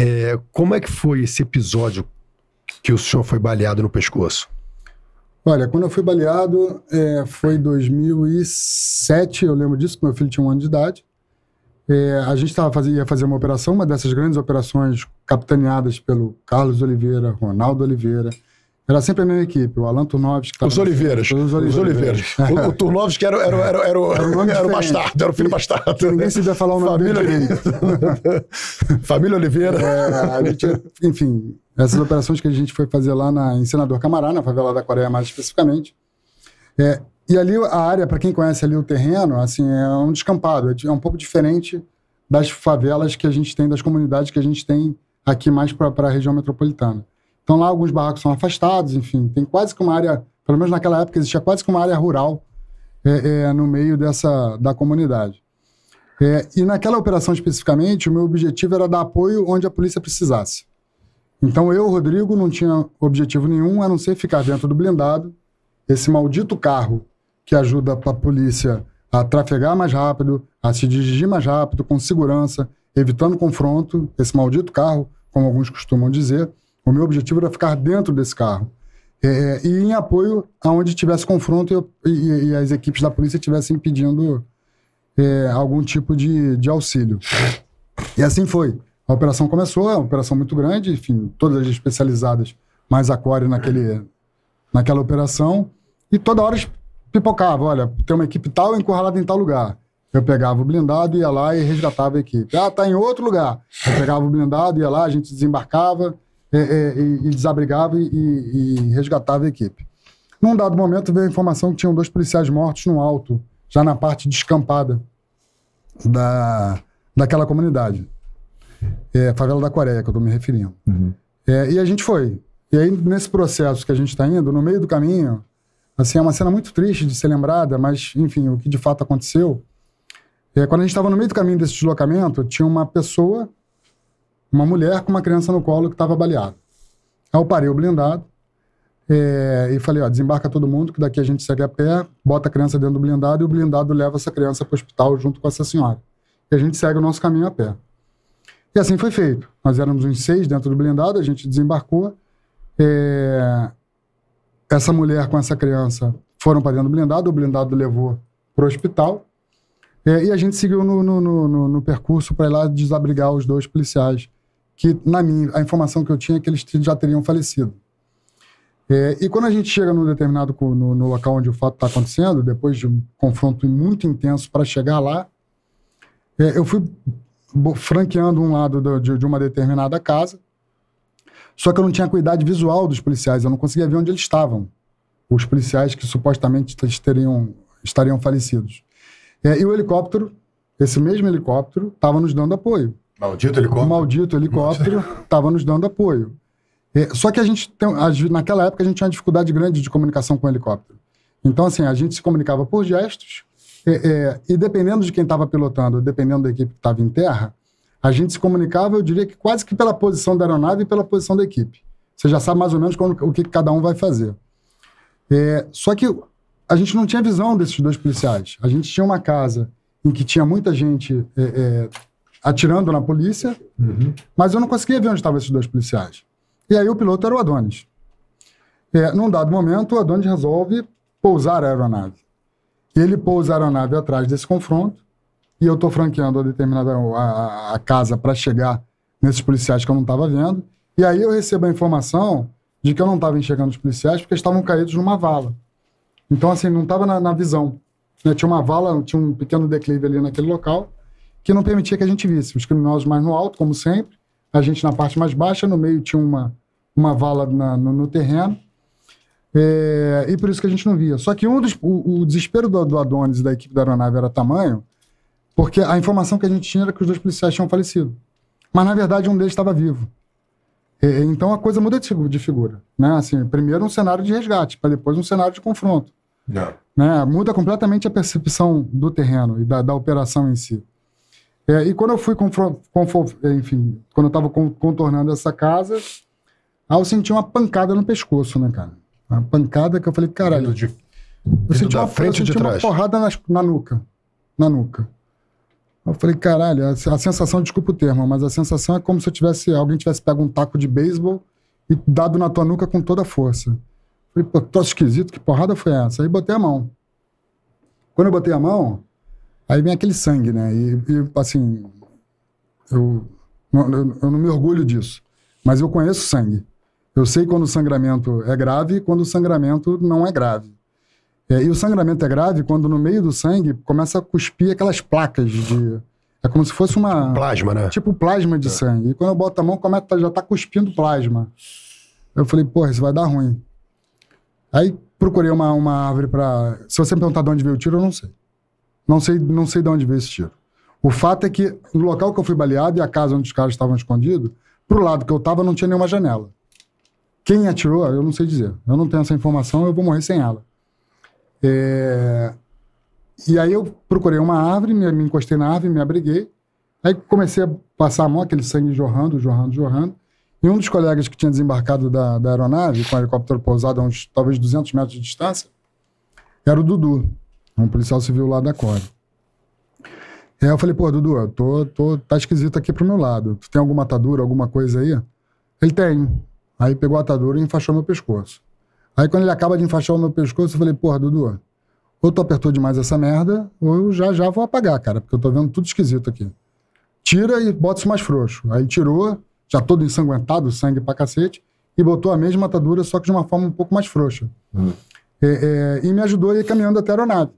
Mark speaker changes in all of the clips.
Speaker 1: É, como é que foi esse episódio que o senhor foi baleado no pescoço? Olha, quando eu fui baleado, é, foi 2007, eu lembro disso, meu filho tinha um ano de idade. É, a gente tava ia fazer uma operação, uma dessas grandes operações capitaneadas pelo Carlos Oliveira, Ronaldo Oliveira, era sempre a mesma equipe, o Alan Turnovski. Os Oliveiras. Os Oliveiras. Os Oliveiras. o, o Turnovski era, era, era, era, o, nome era o bastardo, era o filho bastardo. Ninguém se ia falar o nome Família dele. Família Oliveira. É, enfim, essas operações que a gente foi fazer lá na, em Senador Camará, na favela da Coreia mais especificamente. É, e ali a área, para quem conhece ali o terreno, assim, é um descampado, é, é um pouco diferente das favelas que a gente tem, das comunidades que a gente tem aqui mais para a região metropolitana. Então lá alguns barracos são afastados, enfim, tem quase que uma área, pelo menos naquela época existia quase que uma área rural é, é, no meio dessa da comunidade. É, e naquela operação especificamente, o meu objetivo era dar apoio onde a polícia precisasse. Então eu, Rodrigo, não tinha objetivo nenhum a não ser ficar dentro do blindado, esse maldito carro que ajuda a polícia a trafegar mais rápido, a se dirigir mais rápido, com segurança, evitando confronto, esse maldito carro, como alguns costumam dizer. O meu objetivo era ficar dentro desse carro. É, e em apoio aonde tivesse confronto e, eu, e, e as equipes da polícia estivessem pedindo é, algum tipo de, de auxílio. E assim foi. A operação começou, é uma operação muito grande, enfim, todas as especializadas, mais aquário naquele, naquela operação. E toda hora pipocava, olha, tem uma equipe tal encurralada em tal lugar. Eu pegava o blindado, ia lá e resgatava a equipe. Ah, tá em outro lugar. Eu pegava o blindado, ia lá, a gente desembarcava, e, é, é, e, e desabrigava e, e resgatava a equipe. Num dado momento veio a informação que tinham dois policiais mortos no alto, já na parte descampada da, daquela comunidade. É, favela da Coreia, que eu estou me referindo. Uhum. É, e a gente foi. E aí, nesse processo que a gente está indo, no meio do caminho, assim, é uma cena muito triste de ser lembrada, mas, enfim, o que de fato aconteceu. É, quando a gente estava no meio do caminho desse deslocamento, tinha uma pessoa uma mulher com uma criança no colo que estava baleada. Aí eu parei o blindado é, e falei: ó, desembarca todo mundo, que daqui a gente segue a pé, bota a criança dentro do blindado e o blindado leva essa criança para o hospital junto com essa senhora. E a gente segue o nosso caminho a pé. E assim foi feito. Nós éramos uns seis dentro do blindado, a gente desembarcou. É, essa mulher com essa criança foram para dentro do blindado, o blindado levou para o hospital. É, e a gente seguiu no, no, no, no percurso para ir lá desabrigar os dois policiais que na minha, a informação que eu tinha é que eles já teriam falecido. É, e quando a gente chega num determinado no, no local onde o fato está acontecendo, depois de um confronto muito intenso para chegar lá, é, eu fui franqueando um lado do, de, de, uma determinada casa, só que eu não tinha cuidado visual dos policiais, eu não conseguia ver onde eles estavam, os policiais que supostamente teriam, estariam falecidos. É, e o helicóptero, esse mesmo helicóptero, estava nos dando apoio. Maldito helicóptero. Maldito helicóptero estava nos dando apoio. É, só que a gente, tem, naquela época, a gente tinha uma dificuldade grande de comunicação com o helicóptero. Então, assim, a gente se comunicava por gestos é, é e dependendo de quem estava pilotando, dependendo da equipe que estava em terra, a gente se comunicava, eu diria que quase que pela posição da aeronave e pela posição da equipe. Você já sabe mais ou menos quando o que cada um vai fazer. É, só que a gente não tinha visão desses dois policiais. A gente tinha uma casa em que tinha muita gente é, é atirando na polícia, uhum. mas eu não conseguia ver onde estavam esses dois policiais. E aí o piloto era o Adonis. É, num dado momento, o Adonis resolve pousar a aeronave. Ele pousa a aeronave atrás desse confronto, e eu estou franqueando a determinada a, a casa para chegar nesses policiais que eu não estava vendo. E aí eu recebo a informação de que eu não estava enxergando os policiais porque estavam caídos numa vala. Então, assim, não estava na, na, visão. Né? Tinha uma vala, tinha um pequeno declive ali naquele local, que não permitia que a gente visse os criminosos mais no alto, como sempre, a gente na parte mais baixa, no meio tinha uma, uma vala na, no, no, terreno, é, e por isso que a gente não via. Só que um dos, o, o desespero do, do Adonis e da equipe da aeronave era tamanho, porque a informação que a gente tinha era que os dois policiais tinham falecido. Mas, na verdade, um deles estava vivo. É, é então, a coisa muda de figura. Né? Assim, primeiro um cenário de resgate, para depois um cenário de confronto. É. Né? Muda completamente a percepção do terreno e da, da operação em si. É, e quando eu fui, enfim, quando eu estava contornando essa casa, aí eu senti uma pancada no pescoço, né, cara? Uma pancada que eu falei, caralho. De, eu senti uma, frente eu senti uma porrada na, na, nuca. Na nuca. Eu falei, caralho, a, a, sensação, desculpa o termo, mas a sensação é como se eu tivesse, alguém tivesse pego um taco de beisebol e dado na tua nuca com toda a força. Eu falei, pô, tô é esquisito, que porrada foi essa? Aí botei a mão. Quando eu botei a mão, Aí vem aquele sangue, né? E, e assim, eu não, eu, eu não me orgulho disso, mas eu conheço sangue. Eu sei quando o sangramento é grave e quando o sangramento não é grave. É, e o sangramento é grave quando no meio do sangue começa a cuspir aquelas placas de. É como se fosse uma. Tipo plasma, né? Tipo plasma de é. sangue. E quando eu boto a mão, começa, tá, já tá cuspindo plasma. Eu falei, porra, isso vai dar ruim. Aí procurei uma, uma árvore para. Se você me perguntar de onde veio o tiro, eu não sei. Não sei, não sei de onde veio esse tiro. O fato é que no local que eu fui baleado e a casa onde os caras estavam escondidos, pro lado que eu tava não tinha nenhuma janela. Quem atirou, eu não sei dizer. Eu não tenho essa informação, eu vou morrer sem ela. É... E aí eu procurei uma árvore, me, encostei na árvore, me abriguei. Aí comecei a passar a mão, aquele sangue jorrando, jorrando, jorrando. E um dos colegas que tinha desembarcado da, da aeronave, com o helicóptero pousado a uns talvez 200 metros de distância, era o Dudu um policial civil lá da Core. E aí eu falei, pô, Dudu, eu tô, tô, tá esquisito aqui pro meu lado. Tu tem alguma atadura, alguma coisa aí? Ele tem. Aí pegou a atadura e enfaixou meu pescoço. Aí quando ele acaba de enfaixar o meu pescoço, eu falei, porra Dudu, ou tu apertou demais essa merda, ou eu já já vou apagar, cara, porque eu tô vendo tudo esquisito aqui. Tira e bota isso mais frouxo. Aí tirou, já todo ensanguentado, sangue pra cacete, e botou a mesma atadura, só que de uma forma um pouco mais frouxa. Hum. É, é, e me ajudou a ir caminhando até a aeronave.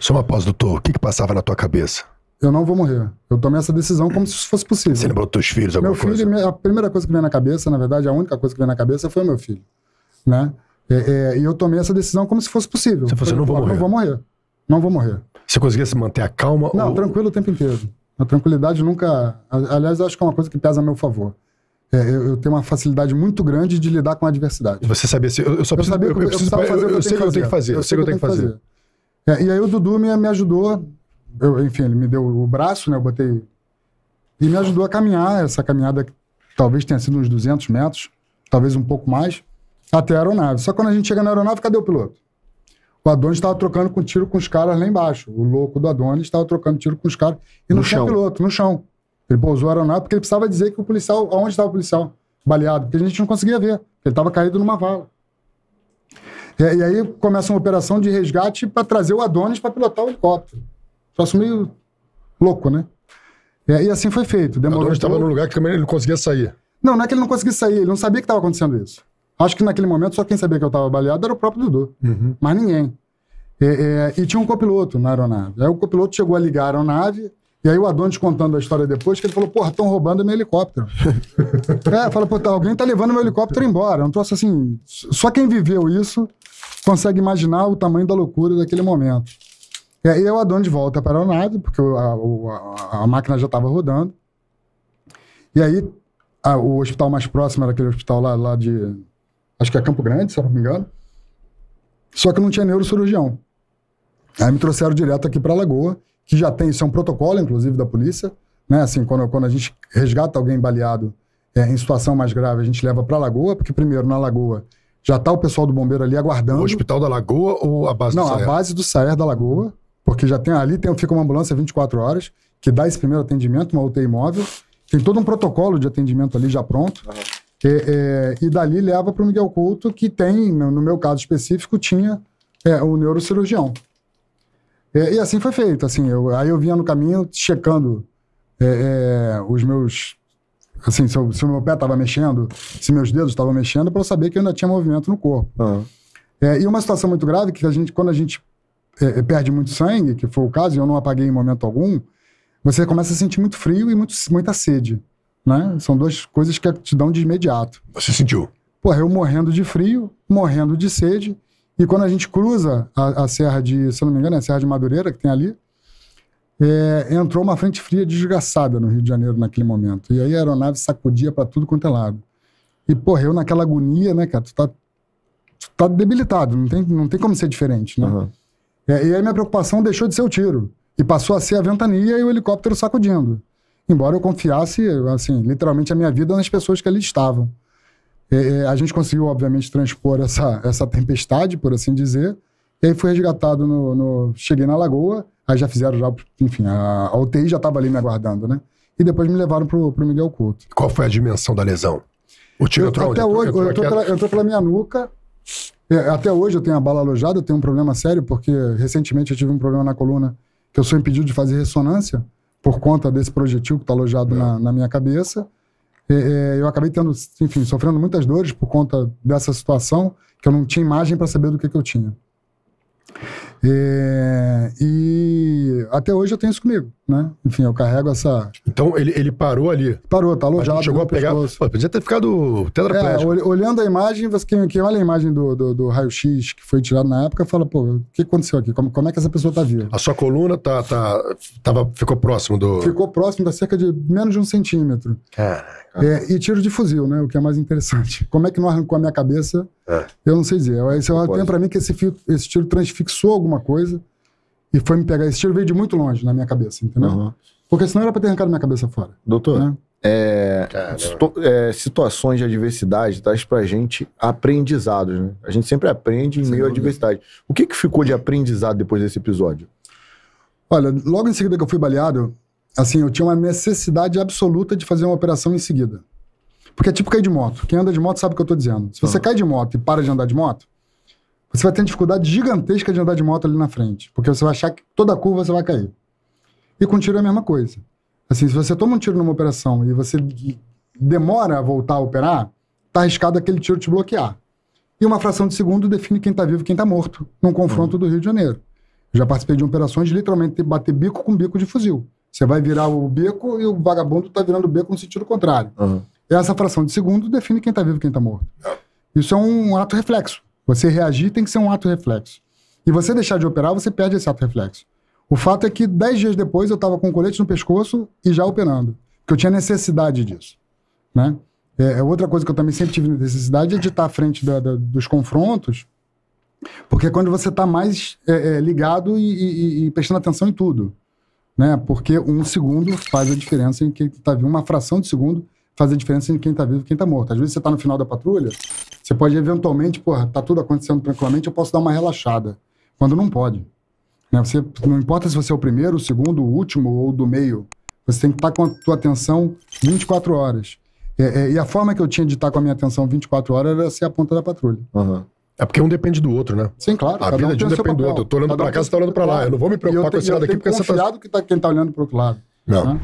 Speaker 1: Só uma pausa, doutor. O que, que passava na tua cabeça? Eu não vou morrer. Eu tomei essa decisão como se isso fosse possível. Você lembrou dos teus filhos alguma meu coisa? Filho, a primeira coisa que veio na cabeça, na verdade, a única coisa que veio na cabeça foi o meu filho. Né? É, é, e eu tomei essa decisão como se fosse possível. Você falou, assim, eu não vou morrer. Não vou morrer. Não vou morrer. Você conseguia se manter a calma? Não, ou... tranquilo o tempo inteiro. A tranquilidade nunca. Aliás, acho que é uma coisa que pesa a meu favor. É, eu, eu, tenho uma facilidade muito grande de lidar com a adversidade. Você sabia se. Eu, eu só preciso. Eu, sabia eu, eu, preciso, eu, eu, eu, eu, sei o que eu tenho que fazer. Eu sei o que eu tenho que fazer. fazer. É, e aí o Dudu me, me ajudou, eu, enfim, ele me deu o braço, né? Eu botei. E me ajudou a caminhar, essa caminhada que talvez tenha sido uns 200 metros, talvez um pouco mais, até a aeronave. Só quando a gente chega na aeronave, cadê o piloto? O Adonis estava trocando com tiro com os caras lá embaixo. O louco do Adonis estava trocando tiro com os caras e no não chão. tinha piloto, no chão. Ele pousou a aeronave porque ele precisava dizer que o policial, aonde estava o policial baleado, porque a gente não conseguia ver. Ele estava caído numa vala. E, e aí começa uma operação de resgate para trazer o Adonis para pilotar o helicóptero. Troço meio louco, né? E, e assim foi feito. o Adonis estava num lugar que também ele não conseguia sair. Não, não é que ele não conseguia sair, ele não sabia que estava acontecendo isso. Acho que naquele momento só quem sabia que eu estava baleado era o próprio Dudu, uhum. mas ninguém. É, é, e tinha um copiloto na aeronave. Aí o copiloto chegou a ligar a aeronave, e aí o Adonis contando a história depois, que ele falou, porra, estão roubando meu helicóptero. é, fala, pô, tá, alguém tá levando meu helicóptero embora. É um troço assim, só quem viveu isso consegue imaginar o tamanho da loucura daquele momento. E aí é o Adonis volta para a aeronave, porque a, a, a máquina já estava rodando. E aí a, o hospital mais próximo era aquele hospital lá, lá de, acho que é Campo Grande, se eu não me engano. Só que não tinha neurocirurgião. Aí me trouxeram direto aqui para Lagoa, que já tem, isso é um protocolo, inclusive, da polícia, né? Assim, quando, quando a gente resgata alguém baleado é, em situação mais grave, a gente leva para a Lagoa, porque primeiro na Lagoa já está o pessoal do bombeiro ali aguardando. O hospital da Lagoa ou a base Não, do Não, a base do Saer da Lagoa, porque já tem ali, tem, fica uma ambulância 24 horas, que dá esse primeiro atendimento, uma UTI móvel. Tem todo um protocolo de atendimento ali já pronto. Uhum. E, é, é, e dali leva para o Miguel Couto, que tem, no meu caso específico, tinha é, o neurocirurgião. É, e assim foi feito. Assim, eu, aí eu vinha no caminho checando é, é os meus. Assim, se, eu, se o meu pé estava mexendo, se meus dedos estavam mexendo, para eu saber que eu ainda tinha movimento no corpo. Uhum. e uma situação muito grave que a gente, quando a gente é, perde muito sangue, que foi o caso, e eu não apaguei em momento algum, você começa a sentir muito frio e muito, muita sede. Né? São duas coisas que te dão de imediato. Você sentiu? Porra, eu morrendo de frio, morrendo de sede, e quando a gente cruza a, a serra de, se não me engano, é a serra de Madureira que tem ali, é, entrou uma frente fria desgraçada no Rio de Janeiro naquele momento. E aí a aeronave sacudia para tudo quanto é lado. E, porra, eu naquela agonia, né, cara? Tu tá, tu tá debilitado, não tem, não tem como ser diferente, né? Uhum. É, e aí minha preocupação deixou de ser o tiro. E passou a ser a ventania e o helicóptero sacudindo. Embora eu confiasse, assim, literalmente a minha vida nas pessoas que ali estavam. É, é, a gente conseguiu, obviamente, transpor essa, essa tempestade, por assim dizer. E aí fui resgatado no, no Cheguei na lagoa, aí já fizeram já. Enfim, a, a UTI já estava ali me aguardando, né? E depois me levaram pro, pro Miguel Couto. Qual foi a dimensão da lesão? O tiro eu, entrou até onde? hoje, entrou, entrou, pela, pela minha nuca. É, até hoje eu tenho a bala alojada, eu tenho um problema sério, porque recentemente eu tive um problema na coluna que eu sou impedido de fazer ressonância por conta desse projetil que está alojado é. na, na, minha cabeça. É, é, eu acabei tendo, enfim, sofrendo muitas dores por conta dessa situação, que eu não tinha imagem para saber do que, que eu tinha. É, e até hoje eu tenho isso comigo, né? Enfim, eu carrego essa. Então ele, ele parou ali. Parou, tá alojado. Chegou a pegar. Pô, podia ter ficado é, tetraplégico. É, olhando a imagem, você, quem, quem olha a imagem do, do, do raio-x que foi tirado na época, fala, pô, o que aconteceu aqui? Como, como é que essa pessoa tá viva? A sua coluna tá, tá, tava, ficou próximo do. Ficou próximo, da tá cerca de menos de um centímetro. Caraca. É, e tiro de fuzil, né? O que é mais interessante. Como é que não arrancou a minha cabeça? É. Eu não sei dizer. Eu, eu, tenho pra mim que esse, esse tiro transfixou alguma coisa e foi me pegar. Esse tiro veio de muito longe na minha cabeça, entendeu? Uhum. Porque senão era pra ter arrancado minha cabeça fora. Doutor, né? é, é, situações de adversidade traz pra gente aprendizados, né? A gente sempre aprende em meio à adversidade. O que, que ficou de aprendizado depois desse episódio? Olha, logo em seguida que eu fui baleado, assim, eu tinha uma necessidade absoluta de fazer uma operação em seguida. Porque é tipo cair de moto. Quem anda de moto sabe o que eu tô dizendo. Se você uhum. cai de moto e para de andar de moto, você vai ter uma dificuldade gigantesca de andar de moto ali na frente, porque você vai achar que toda curva você vai cair. E com tiro é a mesma coisa. Assim, se você toma um tiro numa operação e você demora a voltar a operar, tá arriscado aquele tiro te bloquear. E uma fração de segundo define quem tá vivo e quem tá morto num confronto uhum. do Rio de Janeiro. Eu já participei de operações de literalmente bater bico com bico de fuzil. Você vai virar o bico e o vagabundo tá virando o bico no sentido contrário. Uhum. Essa fração de segundo define quem tá vivo e quem tá morto. É. Isso é um ato reflexo. Você reagir tem que ser um ato reflexo. E você deixar de operar, você perde esse ato reflexo. O fato é que dez dias depois eu estava com o colete no pescoço e já operando, porque eu tinha necessidade disso, né? É, é, outra coisa que eu também sempre tive necessidade é de estar à frente da, da, dos confrontos, porque é quando você está mais é, é, ligado e, e, e, prestando atenção em tudo, né? Porque um segundo faz a diferença em que tá uma fração de segundo fazer diferença entre quem está vivo e quem está morto. Às vezes você está no final da patrulha, você pode eventualmente, porra, tá tudo acontecendo tranquilamente, eu posso dar uma relaxada. Quando não pode. Né? Você, não importa se você é o primeiro, o segundo, o último ou do meio. Você tem que estar tá com a tua atenção 24 horas. É, é, e a forma que eu tinha de estar tá com a minha atenção 24 horas era ser a ponta da patrulha. Uhum. É porque um depende do outro, né? Sim, claro. A vida um de um depende do outro. Eu tô olhando cada pra cá, você tá olhando pra lá. Eu não vou me preocupar eu com esse lado aqui porque você tá... Eu que que tá, quem tá olhando pro outro lado. Não. Né?